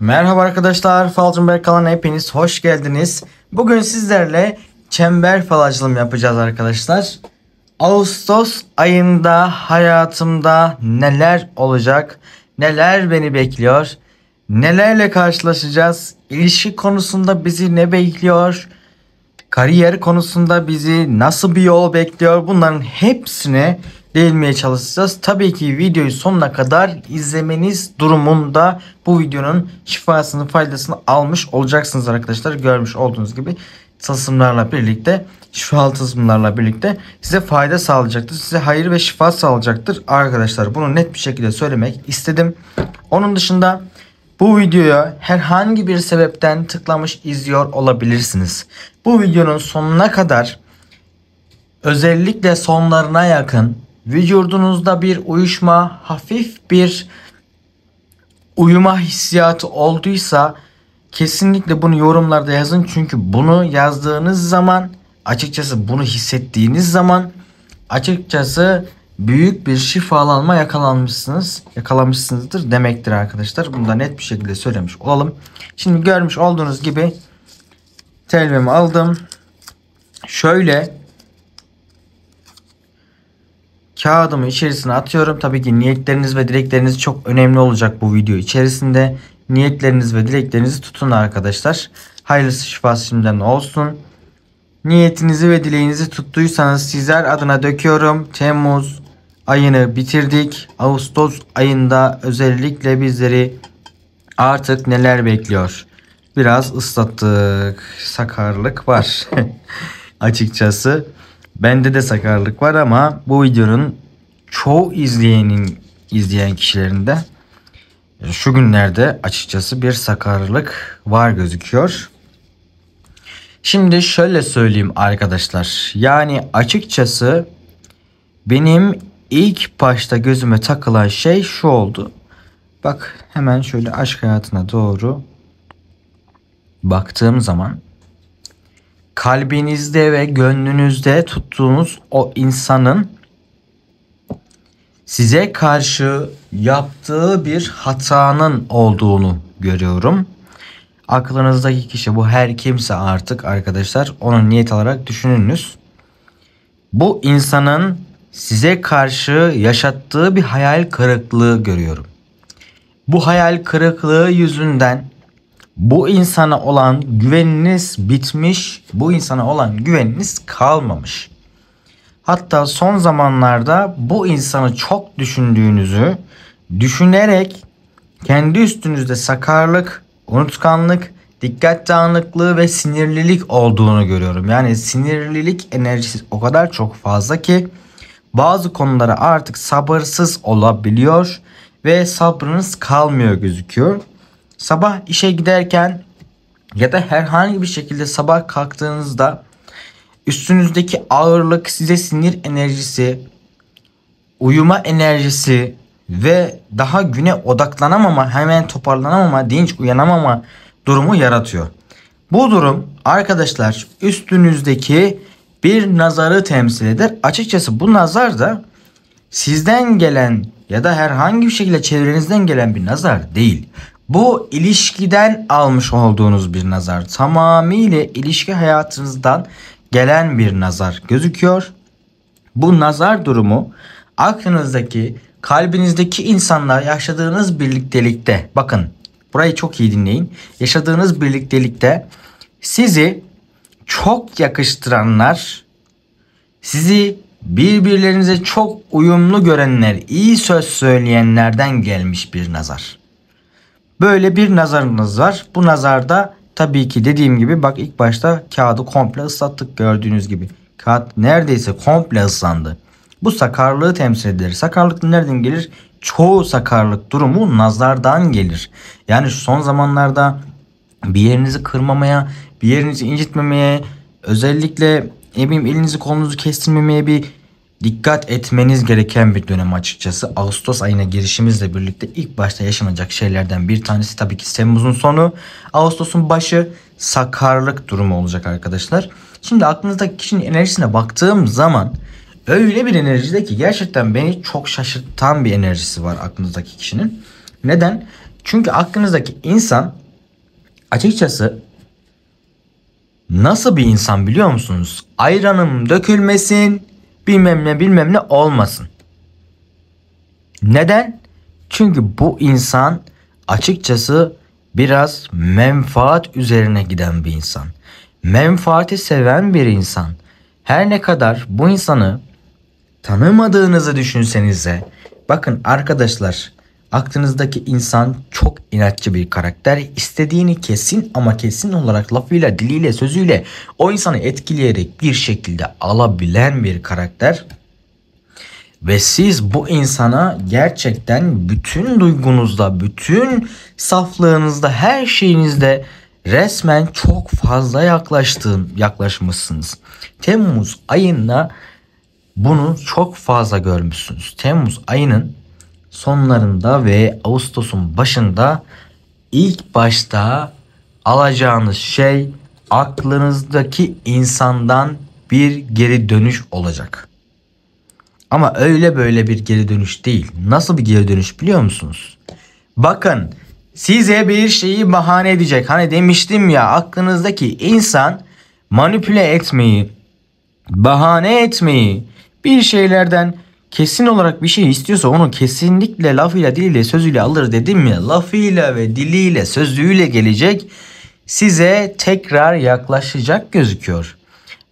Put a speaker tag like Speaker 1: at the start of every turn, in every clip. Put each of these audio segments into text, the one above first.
Speaker 1: Merhaba arkadaşlar, Falconberg kanalına hepiniz hoş geldiniz. Bugün sizlerle çember falacılım yapacağız arkadaşlar. Ağustos ayında hayatımda neler olacak, neler beni bekliyor, nelerle karşılaşacağız, ilişki konusunda bizi ne bekliyor, kariyer konusunda bizi nasıl bir yol bekliyor bunların hepsini değinmeye çalışacağız. Tabii ki videoyu sonuna kadar izlemeniz durumunda bu videonun şifasını faydasını almış olacaksınız arkadaşlar. Görmüş olduğunuz gibi tasımlarla birlikte şifal tasımlarla birlikte size fayda sağlayacaktır. Size hayır ve şifa sağlayacaktır. Arkadaşlar bunu net bir şekilde söylemek istedim. Onun dışında bu videoya herhangi bir sebepten tıklamış izliyor olabilirsiniz. Bu videonun sonuna kadar özellikle sonlarına yakın vücudunuzda bir uyuşma, hafif bir uyuma hissiyatı olduysa kesinlikle bunu yorumlarda yazın. Çünkü bunu yazdığınız zaman açıkçası bunu hissettiğiniz zaman açıkçası büyük bir şifalanma yakalanmışsınız. yakalanmışsınızdır demektir arkadaşlar. Bunu da net bir şekilde söylemiş olalım. Şimdi görmüş olduğunuz gibi telvemi aldım. Şöyle kağıdımı içerisine atıyorum. Tabii ki niyetleriniz ve dilekleriniz çok önemli olacak bu video içerisinde. Niyetleriniz ve dileklerinizi tutun arkadaşlar. Hayırlısı şifası şimdiden olsun. Niyetinizi ve dileğinizi tuttuysanız sizler adına döküyorum. Temmuz ayını bitirdik. Ağustos ayında özellikle bizleri artık neler bekliyor? Biraz ıslattık. Sakarlık var. Açıkçası. Bende de sakarlık var ama bu videonun çoğu izleyenin izleyen kişilerinde e, şu günlerde açıkçası bir sakarlık var gözüküyor. Şimdi şöyle söyleyeyim arkadaşlar. Yani açıkçası benim ilk başta gözüme takılan şey şu oldu. Bak hemen şöyle aşk hayatına doğru baktığım zaman kalbinizde ve gönlünüzde tuttuğunuz o insanın size karşı yaptığı bir hatanın olduğunu görüyorum. Aklınızdaki kişi bu her kimse artık arkadaşlar onu niyet olarak düşününüz. Bu insanın size karşı yaşattığı bir hayal kırıklığı görüyorum. Bu hayal kırıklığı yüzünden bu insana olan güveniniz bitmiş, bu insana olan güveniniz kalmamış. Hatta son zamanlarda bu insanı çok düşündüğünüzü düşünerek kendi üstünüzde sakarlık, unutkanlık, dikkat dağınıklığı ve sinirlilik olduğunu görüyorum. Yani sinirlilik enerjisi o kadar çok fazla ki bazı konulara artık sabırsız olabiliyor ve sabrınız kalmıyor gözüküyor. Sabah işe giderken ya da herhangi bir şekilde sabah kalktığınızda üstünüzdeki ağırlık size sinir enerjisi, uyuma enerjisi ve daha güne odaklanamama, hemen toparlanamama, dinç uyanamama durumu yaratıyor. Bu durum arkadaşlar üstünüzdeki bir nazarı temsil eder. Açıkçası bu nazar da sizden gelen ya da herhangi bir şekilde çevrenizden gelen bir nazar değil. Bu ilişkiden almış olduğunuz bir nazar. Tamamıyla ilişki hayatınızdan gelen bir nazar gözüküyor. Bu nazar durumu aklınızdaki, kalbinizdeki insanlar yaşadığınız birliktelikte bakın burayı çok iyi dinleyin. Yaşadığınız birliktelikte sizi çok yakıştıranlar, sizi birbirlerinize çok uyumlu görenler, iyi söz söyleyenlerden gelmiş bir nazar. Böyle bir nazarınız var. Bu nazarda tabii ki dediğim gibi bak ilk başta kağıdı komple ıslattık gördüğünüz gibi. Kağıt neredeyse komple ıslandı. Bu sakarlığı temsil eder. Sakarlık nereden gelir? Çoğu sakarlık durumu nazardan gelir. Yani şu son zamanlarda bir yerinizi kırmamaya, bir yerinizi incitmemeye, özellikle ne bileyim elinizi kolunuzu kestirmemeye bir dikkat etmeniz gereken bir dönem açıkçası. Ağustos ayına girişimizle birlikte ilk başta yaşanacak şeylerden bir tanesi tabii ki Temmuz'un sonu, Ağustos'un başı sakarlık durumu olacak arkadaşlar. Şimdi aklınızdaki kişinin enerjisine baktığım zaman öyle bir enerjide ki gerçekten beni çok şaşırtan bir enerjisi var aklınızdaki kişinin. Neden? Çünkü aklınızdaki insan açıkçası nasıl bir insan biliyor musunuz? Ayranım dökülmesin, bilmem ne bilmem ne olmasın. Neden? Çünkü bu insan açıkçası biraz menfaat üzerine giden bir insan. Menfaati seven bir insan. Her ne kadar bu insanı tanımadığınızı düşünsenize. Bakın arkadaşlar Aklınızdaki insan çok inatçı bir karakter. İstediğini kesin ama kesin olarak lafıyla, diliyle, sözüyle o insanı etkileyerek bir şekilde alabilen bir karakter. Ve siz bu insana gerçekten bütün duygunuzda, bütün saflığınızda, her şeyinizde resmen çok fazla yaklaştığın yaklaşmışsınız. Temmuz ayında bunu çok fazla görmüşsünüz. Temmuz ayının sonlarında ve Ağustos'un başında ilk başta alacağınız şey aklınızdaki insandan bir geri dönüş olacak. Ama öyle böyle bir geri dönüş değil. Nasıl bir geri dönüş biliyor musunuz? Bakın size bir şeyi bahane edecek. Hani demiştim ya aklınızdaki insan manipüle etmeyi, bahane etmeyi, bir şeylerden kesin olarak bir şey istiyorsa onu kesinlikle lafıyla diliyle sözüyle alır dedim ya. Lafıyla ve diliyle sözüyle gelecek size tekrar yaklaşacak gözüküyor.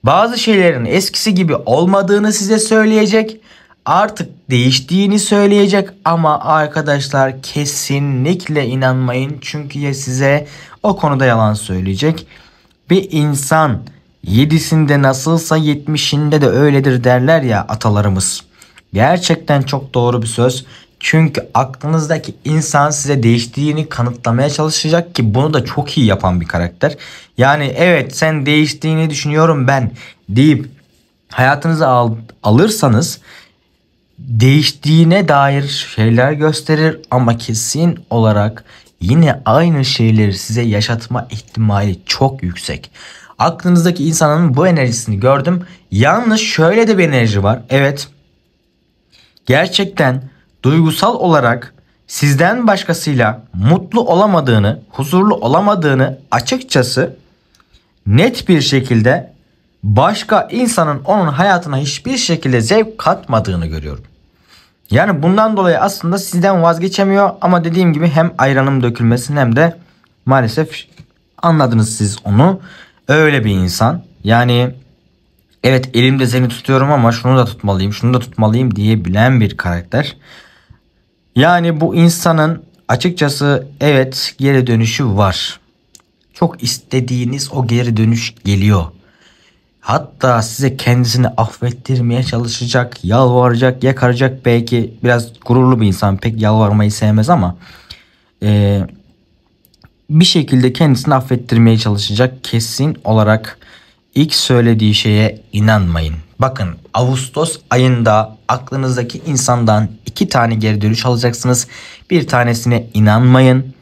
Speaker 1: Bazı şeylerin eskisi gibi olmadığını size söyleyecek. Artık değiştiğini söyleyecek ama arkadaşlar kesinlikle inanmayın. Çünkü ya size o konuda yalan söyleyecek. Bir insan yedisinde nasılsa yetmişinde de öyledir derler ya atalarımız. Gerçekten çok doğru bir söz. Çünkü aklınızdaki insan size değiştiğini kanıtlamaya çalışacak ki bunu da çok iyi yapan bir karakter. Yani evet sen değiştiğini düşünüyorum ben deyip hayatınızı al alırsanız değiştiğine dair şeyler gösterir ama kesin olarak yine aynı şeyleri size yaşatma ihtimali çok yüksek. Aklınızdaki insanın bu enerjisini gördüm. Yalnız şöyle de bir enerji var. Evet gerçekten duygusal olarak sizden başkasıyla mutlu olamadığını, huzurlu olamadığını açıkçası net bir şekilde başka insanın onun hayatına hiçbir şekilde zevk katmadığını görüyorum. Yani bundan dolayı aslında sizden vazgeçemiyor ama dediğim gibi hem ayranım dökülmesin hem de maalesef anladınız siz onu. Öyle bir insan. Yani Evet elimde seni tutuyorum ama şunu da tutmalıyım, şunu da tutmalıyım diyebilen bir karakter. Yani bu insanın açıkçası evet geri dönüşü var. Çok istediğiniz o geri dönüş geliyor. Hatta size kendisini affettirmeye çalışacak, yalvaracak, yakaracak belki biraz gururlu bir insan pek yalvarmayı sevmez ama e, bir şekilde kendisini affettirmeye çalışacak kesin olarak İlk söylediği şeye inanmayın. Bakın Ağustos ayında aklınızdaki insandan iki tane geri dönüş alacaksınız. Bir tanesine inanmayın.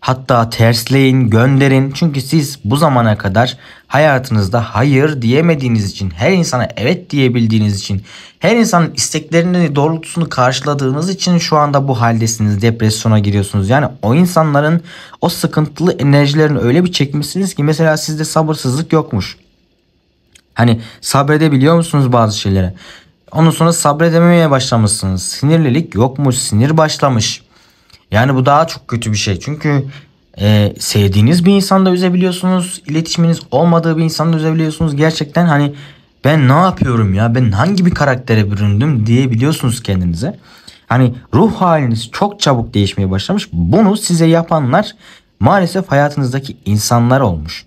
Speaker 1: Hatta tersleyin, gönderin. Çünkü siz bu zamana kadar hayatınızda hayır diyemediğiniz için, her insana evet diyebildiğiniz için, her insanın isteklerini doğrultusunu karşıladığınız için şu anda bu haldesiniz, depresyona giriyorsunuz. Yani o insanların o sıkıntılı enerjilerini öyle bir çekmişsiniz ki mesela sizde sabırsızlık yokmuş. Hani sabredebiliyor musunuz bazı şeylere? Ondan sonra sabredememeye başlamışsınız. Sinirlilik yokmuş, sinir başlamış. Yani bu daha çok kötü bir şey. Çünkü e, sevdiğiniz bir insanda üzebiliyorsunuz. İletişiminiz olmadığı bir insanda üzebiliyorsunuz. Gerçekten hani ben ne yapıyorum ya ben hangi bir karaktere büründüm diyebiliyorsunuz kendinize. Hani ruh haliniz çok çabuk değişmeye başlamış. Bunu size yapanlar maalesef hayatınızdaki insanlar olmuş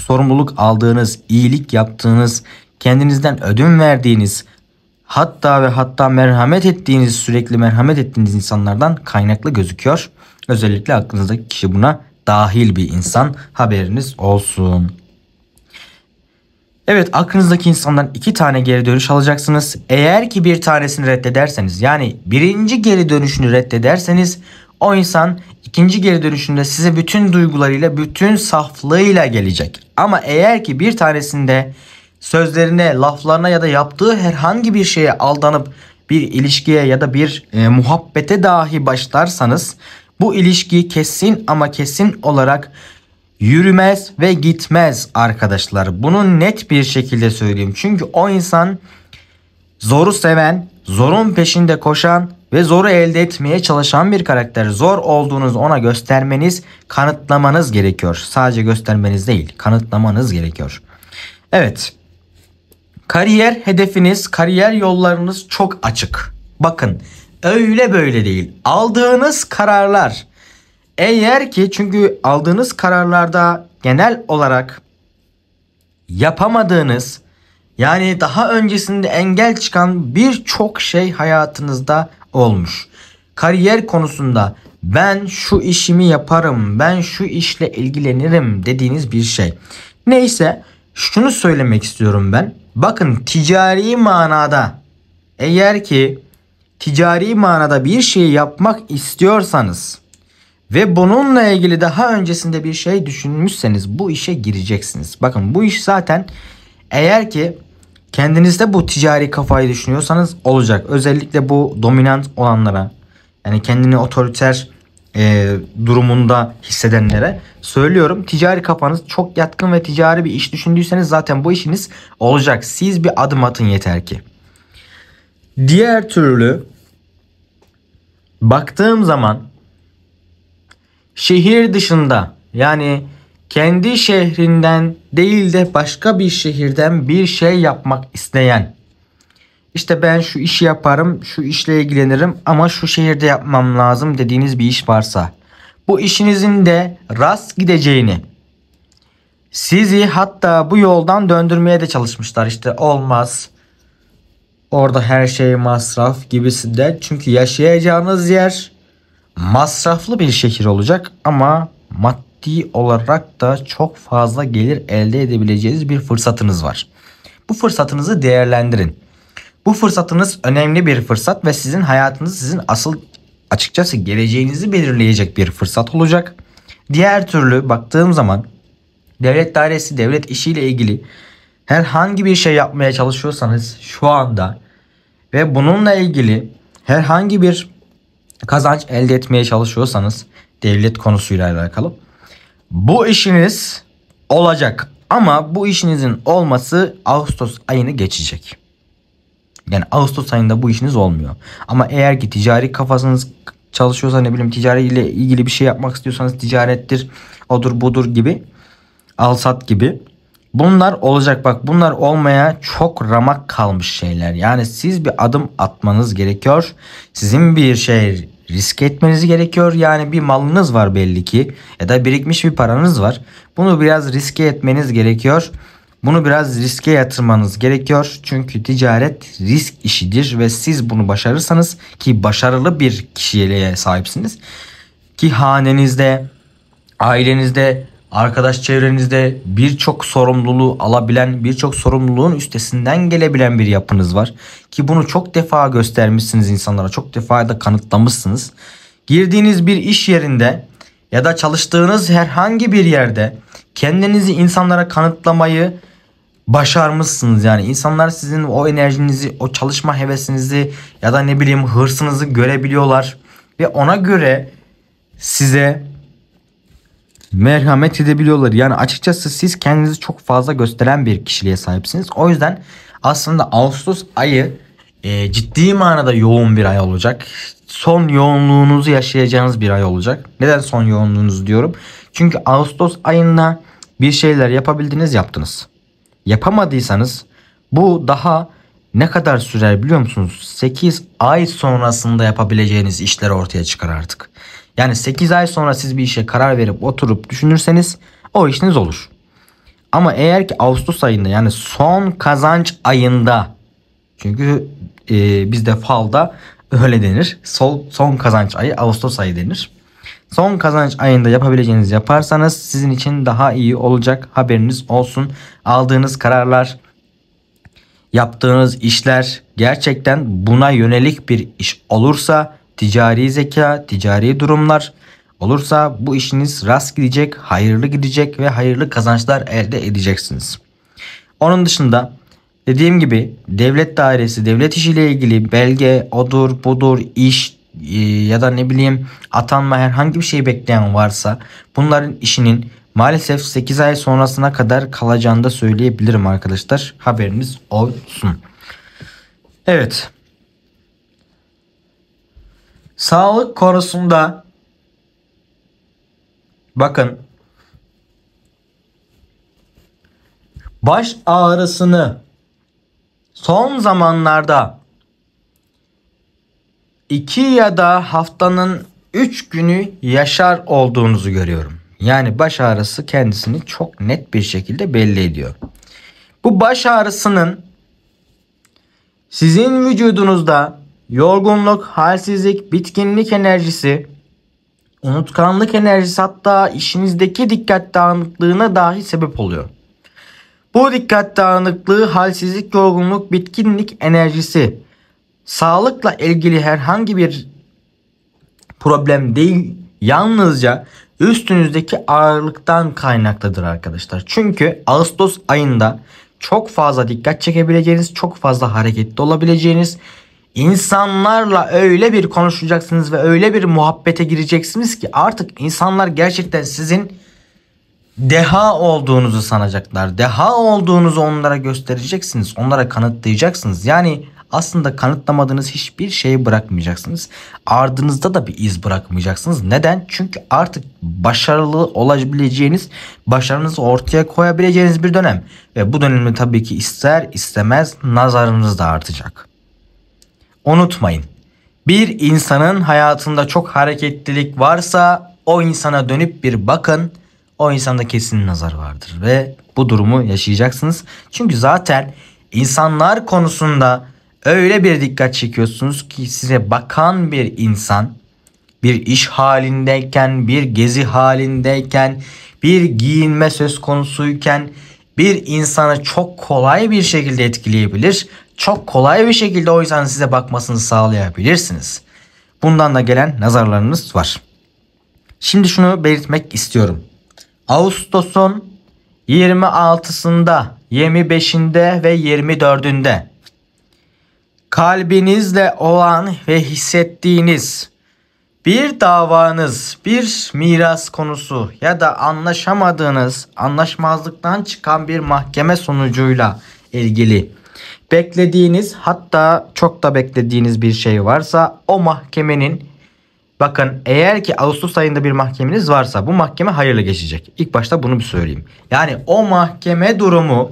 Speaker 1: sorumluluk aldığınız, iyilik yaptığınız, kendinizden ödün verdiğiniz, hatta ve hatta merhamet ettiğiniz, sürekli merhamet ettiğiniz insanlardan kaynaklı gözüküyor. Özellikle aklınızdaki kişi buna dahil bir insan haberiniz olsun. Evet aklınızdaki insandan iki tane geri dönüş alacaksınız. Eğer ki bir tanesini reddederseniz yani birinci geri dönüşünü reddederseniz o insan ikinci geri dönüşünde size bütün duygularıyla, bütün saflığıyla gelecek. Ama eğer ki bir tanesinde sözlerine, laflarına ya da yaptığı herhangi bir şeye aldanıp bir ilişkiye ya da bir e, muhabbete dahi başlarsanız bu ilişki kesin ama kesin olarak yürümez ve gitmez arkadaşlar. Bunu net bir şekilde söyleyeyim. Çünkü o insan zoru seven, zorun peşinde koşan ve zoru elde etmeye çalışan bir karakter. Zor olduğunuz ona göstermeniz, kanıtlamanız gerekiyor. Sadece göstermeniz değil, kanıtlamanız gerekiyor. Evet. Kariyer hedefiniz, kariyer yollarınız çok açık. Bakın, öyle böyle değil. Aldığınız kararlar eğer ki çünkü aldığınız kararlarda genel olarak yapamadığınız yani daha öncesinde engel çıkan birçok şey hayatınızda olmuş. Kariyer konusunda ben şu işimi yaparım, ben şu işle ilgilenirim dediğiniz bir şey. Neyse şunu söylemek istiyorum ben. Bakın ticari manada eğer ki ticari manada bir şey yapmak istiyorsanız ve bununla ilgili daha öncesinde bir şey düşünmüşseniz bu işe gireceksiniz. Bakın bu iş zaten eğer ki Kendinizde bu ticari kafayı düşünüyorsanız olacak. Özellikle bu dominant olanlara yani kendini otoriter e, durumunda hissedenlere söylüyorum. Ticari kafanız çok yatkın ve ticari bir iş düşündüyseniz zaten bu işiniz olacak. Siz bir adım atın yeter ki. Diğer türlü baktığım zaman şehir dışında yani kendi şehrinden değil de başka bir şehirden bir şey yapmak isteyen. İşte ben şu işi yaparım, şu işle ilgilenirim ama şu şehirde yapmam lazım dediğiniz bir iş varsa bu işinizin de rast gideceğini sizi hatta bu yoldan döndürmeye de çalışmışlar. İşte olmaz. Orada her şey masraf gibisinden. Çünkü yaşayacağınız yer masraflı bir şehir olacak ama maddi ciddi olarak da çok fazla gelir elde edebileceğiniz bir fırsatınız var. Bu fırsatınızı değerlendirin. Bu fırsatınız önemli bir fırsat ve sizin hayatınız sizin asıl açıkçası geleceğinizi belirleyecek bir fırsat olacak. Diğer türlü baktığım zaman devlet dairesi devlet işiyle ilgili herhangi bir şey yapmaya çalışıyorsanız şu anda ve bununla ilgili herhangi bir kazanç elde etmeye çalışıyorsanız devlet konusuyla alakalı bu işiniz olacak ama bu işinizin olması Ağustos ayını geçecek. Yani Ağustos ayında bu işiniz olmuyor. Ama eğer ki ticari kafasınız çalışıyorsa ne bileyim ticari ile ilgili bir şey yapmak istiyorsanız ticarettir, odur budur gibi, alsat gibi. Bunlar olacak bak bunlar olmaya çok ramak kalmış şeyler. Yani siz bir adım atmanız gerekiyor. Sizin bir şey risk etmeniz gerekiyor. Yani bir malınız var belli ki ya da birikmiş bir paranız var. Bunu biraz riske etmeniz gerekiyor. Bunu biraz riske yatırmanız gerekiyor. Çünkü ticaret risk işidir ve siz bunu başarırsanız ki başarılı bir kişiliğe sahipsiniz ki hanenizde, ailenizde Arkadaş çevrenizde birçok sorumluluğu alabilen, birçok sorumluluğun üstesinden gelebilen bir yapınız var. Ki bunu çok defa göstermişsiniz insanlara, çok defa da kanıtlamışsınız. Girdiğiniz bir iş yerinde ya da çalıştığınız herhangi bir yerde kendinizi insanlara kanıtlamayı başarmışsınız yani. insanlar sizin o enerjinizi, o çalışma hevesinizi ya da ne bileyim hırsınızı görebiliyorlar ve ona göre size merhamet edebiliyorlar. Yani açıkçası siz kendinizi çok fazla gösteren bir kişiliğe sahipsiniz. O yüzden aslında Ağustos ayı e, ciddi manada yoğun bir ay olacak. Son yoğunluğunuzu yaşayacağınız bir ay olacak. Neden son yoğunluğunuzu diyorum? Çünkü Ağustos ayında bir şeyler yapabildiniz yaptınız. Yapamadıysanız bu daha ne kadar sürer biliyor musunuz? 8 ay sonrasında yapabileceğiniz işler ortaya çıkar artık. Yani 8 ay sonra siz bir işe karar verip oturup düşünürseniz o işiniz olur. Ama eğer ki Ağustos ayında yani son kazanç ayında çünkü e, bizde falda öyle denir. Sol, son kazanç ayı Ağustos ayı denir. Son kazanç ayında yapabileceğiniz yaparsanız sizin için daha iyi olacak haberiniz olsun. Aldığınız kararlar, yaptığınız işler gerçekten buna yönelik bir iş olursa ticari zeka, ticari durumlar olursa bu işiniz rast gidecek, hayırlı gidecek ve hayırlı kazançlar elde edeceksiniz. Onun dışında dediğim gibi devlet dairesi, devlet işiyle ilgili belge, odur, budur, iş e, ya da ne bileyim atanma herhangi bir şey bekleyen varsa bunların işinin maalesef 8 ay sonrasına kadar kalacağını da söyleyebilirim arkadaşlar. Haberiniz olsun. Evet. Sağlık konusunda bakın baş ağrısını son zamanlarda 2 ya da haftanın 3 günü yaşar olduğunuzu görüyorum. Yani baş ağrısı kendisini çok net bir şekilde belli ediyor. Bu baş ağrısının sizin vücudunuzda yorgunluk, halsizlik, bitkinlik enerjisi, unutkanlık enerjisi hatta işinizdeki dikkat dağınıklığına dahi sebep oluyor. Bu dikkat dağınıklığı, halsizlik, yorgunluk, bitkinlik enerjisi sağlıkla ilgili herhangi bir problem değil yalnızca üstünüzdeki ağırlıktan kaynaklıdır arkadaşlar. Çünkü Ağustos ayında çok fazla dikkat çekebileceğiniz, çok fazla hareketli olabileceğiniz, İnsanlarla öyle bir konuşacaksınız ve öyle bir muhabbete gireceksiniz ki artık insanlar gerçekten sizin deha olduğunuzu sanacaklar. Deha olduğunuzu onlara göstereceksiniz. Onlara kanıtlayacaksınız. Yani aslında kanıtlamadığınız hiçbir şeyi bırakmayacaksınız. Ardınızda da bir iz bırakmayacaksınız. Neden? Çünkü artık başarılı olabileceğiniz, başarınızı ortaya koyabileceğiniz bir dönem. Ve bu dönemde tabii ki ister istemez nazarınız da artacak. Unutmayın. Bir insanın hayatında çok hareketlilik varsa o insana dönüp bir bakın. O insanda kesin nazar vardır ve bu durumu yaşayacaksınız. Çünkü zaten insanlar konusunda öyle bir dikkat çekiyorsunuz ki size bakan bir insan bir iş halindeyken, bir gezi halindeyken, bir giyinme söz konusuyken bir insanı çok kolay bir şekilde etkileyebilir çok kolay bir şekilde o yüzden size bakmasını sağlayabilirsiniz. Bundan da gelen nazarlarınız var. Şimdi şunu belirtmek istiyorum. Ağustos'un 26'sında, 25'inde ve 24'ünde kalbinizle olan ve hissettiğiniz bir davanız, bir miras konusu ya da anlaşamadığınız, anlaşmazlıktan çıkan bir mahkeme sonucuyla ilgili beklediğiniz hatta çok da beklediğiniz bir şey varsa o mahkemenin bakın eğer ki Ağustos ayında bir mahkemeniz varsa bu mahkeme hayırlı geçecek. İlk başta bunu bir söyleyeyim. Yani o mahkeme durumu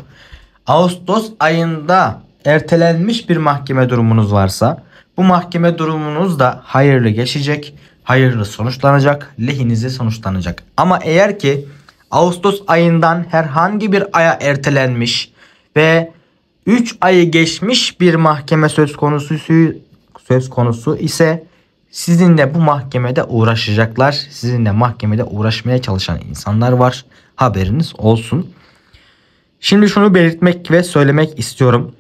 Speaker 1: Ağustos ayında ertelenmiş bir mahkeme durumunuz varsa bu mahkeme durumunuz da hayırlı geçecek, hayırlı sonuçlanacak, lehinize sonuçlanacak. Ama eğer ki Ağustos ayından herhangi bir aya ertelenmiş ve 3 ayı geçmiş bir mahkeme söz konusu söz konusu ise sizinle bu mahkemede uğraşacaklar. Sizinle mahkemede uğraşmaya çalışan insanlar var. Haberiniz olsun. Şimdi şunu belirtmek ve söylemek istiyorum.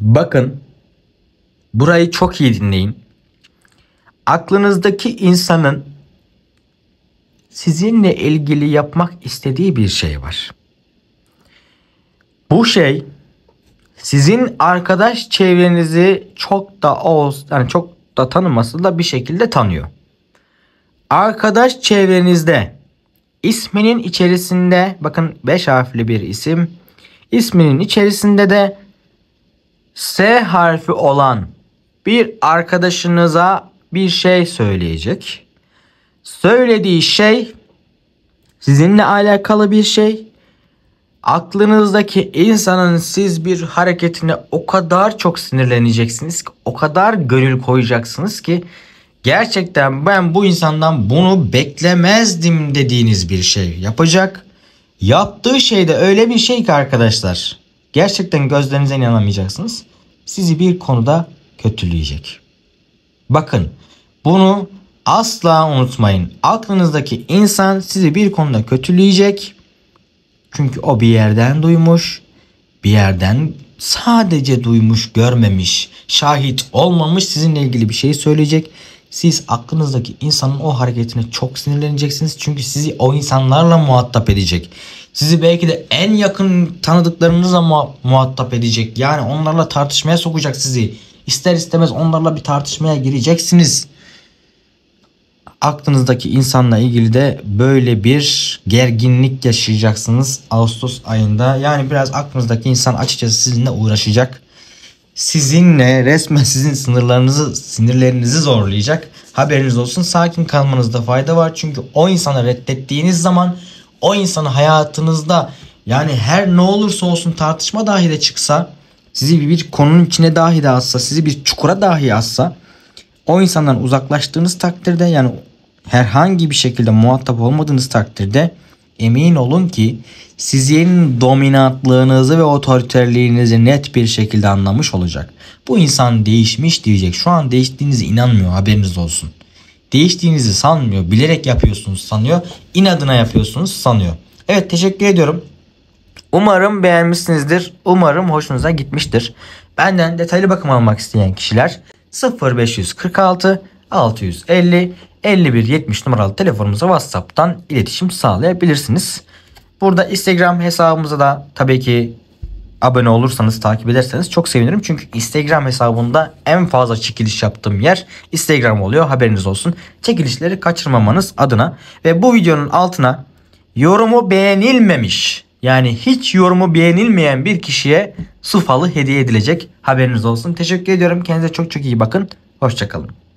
Speaker 1: Bakın burayı çok iyi dinleyin. Aklınızdaki insanın sizinle ilgili yapmak istediği bir şey var. Bu şey sizin arkadaş çevrenizi çok da olsa yani çok da tanıması da bir şekilde tanıyor. Arkadaş çevrenizde isminin içerisinde bakın 5 harfli bir isim. İsminin içerisinde de S harfi olan bir arkadaşınıza bir şey söyleyecek. Söylediği şey sizinle alakalı bir şey aklınızdaki insanın siz bir hareketine o kadar çok sinirleneceksiniz ki o kadar gönül koyacaksınız ki gerçekten ben bu insandan bunu beklemezdim dediğiniz bir şey yapacak. Yaptığı şey de öyle bir şey ki arkadaşlar gerçekten gözlerinize inanamayacaksınız. Sizi bir konuda kötüleyecek. Bakın bunu asla unutmayın. Aklınızdaki insan sizi bir konuda kötüleyecek çünkü o bir yerden duymuş, bir yerden sadece duymuş, görmemiş, şahit olmamış sizinle ilgili bir şey söyleyecek. Siz aklınızdaki insanın o hareketine çok sinirleneceksiniz. Çünkü sizi o insanlarla muhatap edecek. Sizi belki de en yakın tanıdıklarınızla mu- muhatap edecek. Yani onlarla tartışmaya sokacak sizi. İster istemez onlarla bir tartışmaya gireceksiniz. Aklınızdaki insanla ilgili de böyle bir gerginlik yaşayacaksınız Ağustos ayında. Yani biraz aklınızdaki insan açıkçası sizinle uğraşacak. Sizinle resmen sizin sınırlarınızı, sinirlerinizi zorlayacak. Haberiniz olsun sakin kalmanızda fayda var. Çünkü o insanı reddettiğiniz zaman o insanı hayatınızda yani her ne olursa olsun tartışma dahi de çıksa sizi bir konunun içine dahi de atsa sizi bir çukura dahi atsa o insandan uzaklaştığınız takdirde yani herhangi bir şekilde muhatap olmadığınız takdirde emin olun ki sizin dominantlığınızı ve otoriterliğinizi net bir şekilde anlamış olacak. Bu insan değişmiş diyecek. Şu an değiştiğinize inanmıyor haberiniz olsun. Değiştiğinizi sanmıyor. Bilerek yapıyorsunuz sanıyor. İnadına yapıyorsunuz sanıyor. Evet teşekkür ediyorum. Umarım beğenmişsinizdir. Umarım hoşunuza gitmiştir. Benden detaylı bakım almak isteyen kişiler 0546 650 51 70 numaralı telefonumuza WhatsApp'tan iletişim sağlayabilirsiniz. Burada Instagram hesabımıza da tabii ki abone olursanız takip ederseniz çok sevinirim. Çünkü Instagram hesabında en fazla çekiliş yaptığım yer Instagram oluyor. Haberiniz olsun. Çekilişleri kaçırmamanız adına ve bu videonun altına yorumu beğenilmemiş yani hiç yorumu beğenilmeyen bir kişiye su falı hediye edilecek. Haberiniz olsun. Teşekkür ediyorum. Kendinize çok çok iyi bakın. Hoşçakalın.